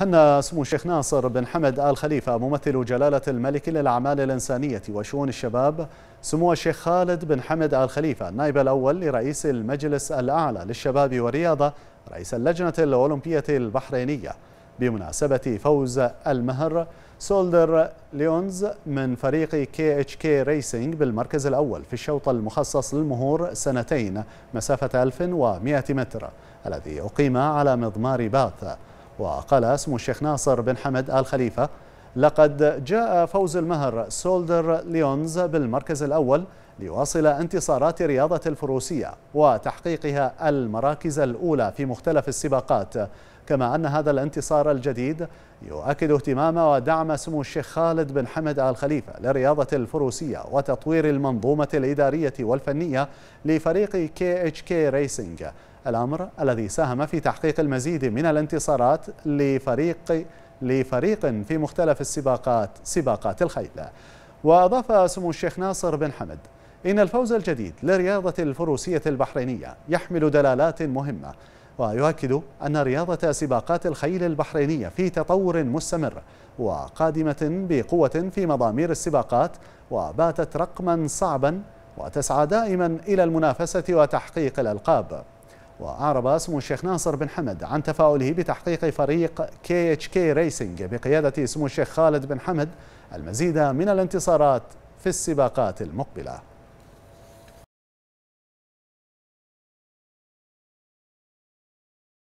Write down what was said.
هنا سمو الشيخ ناصر بن حمد آل خليفة ممثل جلالة الملك للأعمال الإنسانية وشؤون الشباب سمو الشيخ خالد بن حمد آل خليفة النائب الأول لرئيس المجلس الأعلى للشباب والرياضة رئيس اللجنة الأولمبية البحرينية بمناسبة فوز المهر سولدر ليونز من فريق كي اتش كي ريسينج بالمركز الأول في الشوط المخصص للمهور سنتين مسافة 1100 متر الذي أقيم على مضمار باث وقال اسم الشيخ ناصر بن حمد آل خليفة لقد جاء فوز المهر سولدر ليونز بالمركز الأول ليواصل انتصارات رياضة الفروسية وتحقيقها المراكز الأولى في مختلف السباقات كما أن هذا الانتصار الجديد يؤكد اهتمام ودعم سمو الشيخ خالد بن حمد آل خليفة لرياضة الفروسية وتطوير المنظومة الإدارية والفنية لفريق كي اتش كي ريسينج الأمر الذي ساهم في تحقيق المزيد من الانتصارات لفريق لفريق في مختلف السباقات سباقات الخيل وأضاف سمو الشيخ ناصر بن حمد إن الفوز الجديد لرياضة الفروسية البحرينية يحمل دلالات مهمة ويؤكد أن رياضة سباقات الخيل البحرينية في تطور مستمر وقادمة بقوة في مضامير السباقات وباتت رقما صعبا وتسعى دائما إلى المنافسة وتحقيق الألقاب وأعرب اسم الشيخ ناصر بن حمد عن تفاؤله بتحقيق فريق كي اتش كي ريسنج بقيادة سمو الشيخ خالد بن حمد المزيد من الانتصارات في السباقات المقبله